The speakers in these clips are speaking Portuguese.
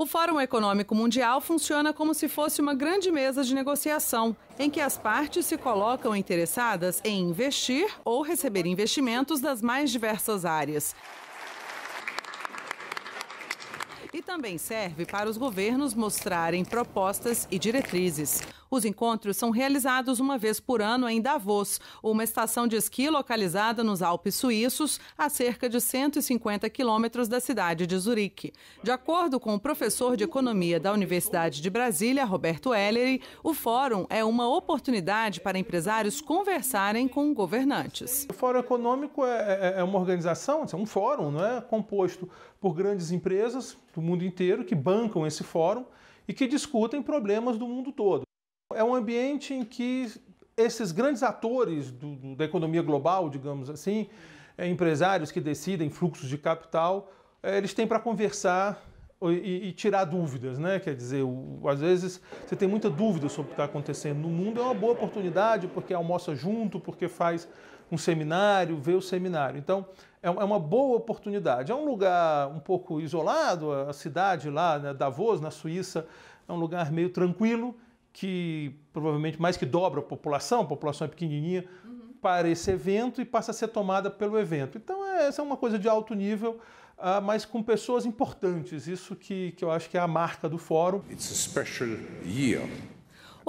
O Fórum Econômico Mundial funciona como se fosse uma grande mesa de negociação, em que as partes se colocam interessadas em investir ou receber investimentos das mais diversas áreas. E também serve para os governos mostrarem propostas e diretrizes. Os encontros são realizados uma vez por ano em Davos, uma estação de esqui localizada nos Alpes suíços, a cerca de 150 quilômetros da cidade de Zurique. De acordo com o professor de economia da Universidade de Brasília, Roberto Ellery, o fórum é uma oportunidade para empresários conversarem com governantes. O Fórum Econômico é, é, é uma organização, assim, é um fórum, é, composto por grandes empresas do mundo inteiro que bancam esse fórum e que discutem problemas do mundo todo é um ambiente em que esses grandes atores do, do, da economia global, digamos assim, é, empresários que decidem fluxos de capital, é, eles têm para conversar e, e, tirar dúvidas, né? Quer dizer, o, às vezes você tem muita dúvida sobre o que está acontecendo no mundo, é uma boa oportunidade porque almoça junto, porque faz um seminário, vê o seminário. Então, é, é, uma boa oportunidade. É um lugar um pouco isolado, a cidade lá, né, Davos, na Suíça, é um lugar meio tranquilo que provavelmente mais que dobra a população, a população é pequenininha, uhum. para esse evento e passa a ser tomada pelo evento. Então, é, essa é uma coisa de alto nível, ah, mas com pessoas importantes. Isso que, que eu acho que é a marca do fórum. It's a special year.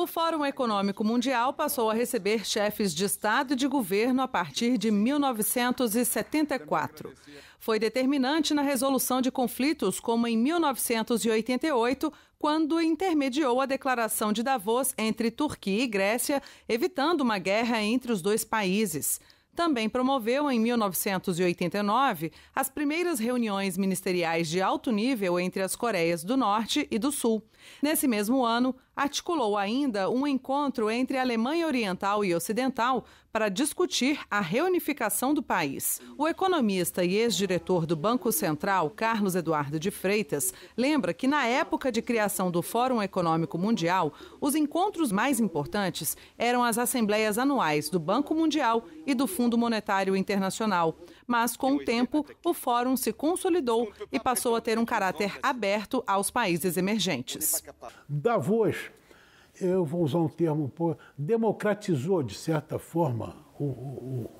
O Fórum Econômico Mundial passou a receber chefes de Estado e de governo a partir de 1974. Foi determinante na resolução de conflitos, como em 1988, quando intermediou a declaração de Davos entre Turquia e Grécia, evitando uma guerra entre os dois países. Também promoveu, em 1989, as primeiras reuniões ministeriais de alto nível entre as Coreias do Norte e do Sul. Nesse mesmo ano, articulou ainda um encontro entre a Alemanha Oriental e Ocidental para discutir a reunificação do país. O economista e ex-diretor do Banco Central, Carlos Eduardo de Freitas, lembra que na época de criação do Fórum Econômico Mundial, os encontros mais importantes eram as assembleias anuais do Banco Mundial e do Fundo Monetário Internacional. Mas, com o tempo, o fórum se consolidou e passou a ter um caráter aberto aos países emergentes. Davos eu vou usar um termo um pouco, democratizou, de certa forma, o, o,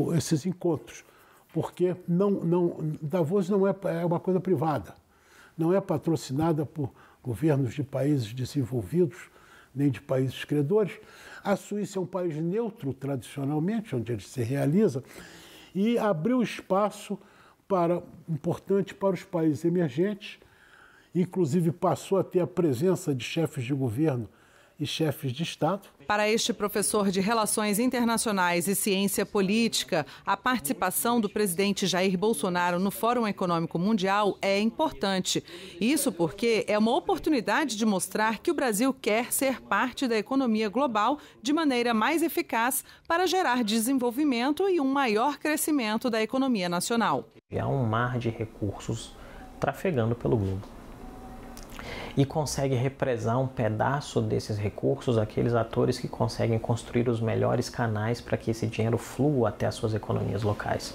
o, esses encontros. Porque não, não, Davos não é, é uma coisa privada, não é patrocinada por governos de países desenvolvidos, nem de países credores. A Suíça é um país neutro, tradicionalmente, onde ele se realiza, e abriu espaço para importante para os países emergentes inclusive passou a ter a presença de chefes de governo e chefes de Estado. Para este professor de Relações Internacionais e Ciência Política, a participação do presidente Jair Bolsonaro no Fórum Econômico Mundial é importante. Isso porque é uma oportunidade de mostrar que o Brasil quer ser parte da economia global de maneira mais eficaz para gerar desenvolvimento e um maior crescimento da economia nacional. Há é um mar de recursos trafegando pelo globo e consegue represar um pedaço desses recursos aqueles atores que conseguem construir os melhores canais para que esse dinheiro flua até as suas economias locais.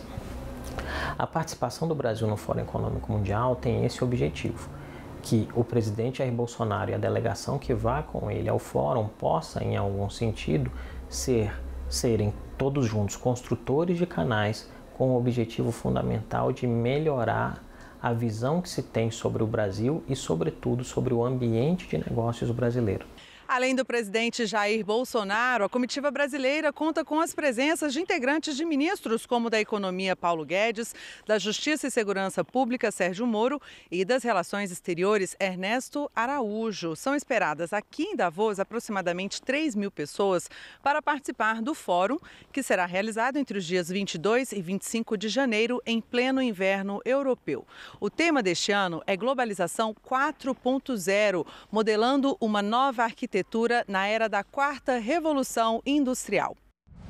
A participação do Brasil no Fórum Econômico Mundial tem esse objetivo que o presidente Jair Bolsonaro e a delegação que vá com ele ao fórum possa, em algum sentido, ser serem todos juntos construtores de canais com o objetivo fundamental de melhorar a visão que se tem sobre o Brasil e, sobretudo, sobre o ambiente de negócios brasileiro. Além do presidente Jair Bolsonaro, a comitiva brasileira conta com as presenças de integrantes de ministros como da Economia Paulo Guedes, da Justiça e Segurança Pública Sérgio Moro e das Relações Exteriores Ernesto Araújo. São esperadas aqui em Davos aproximadamente 3 mil pessoas para participar do fórum que será realizado entre os dias 22 e 25 de janeiro em pleno inverno europeu. O tema deste ano é Globalização 4.0, modelando uma nova arquitetura arquitetura na era da quarta revolução industrial.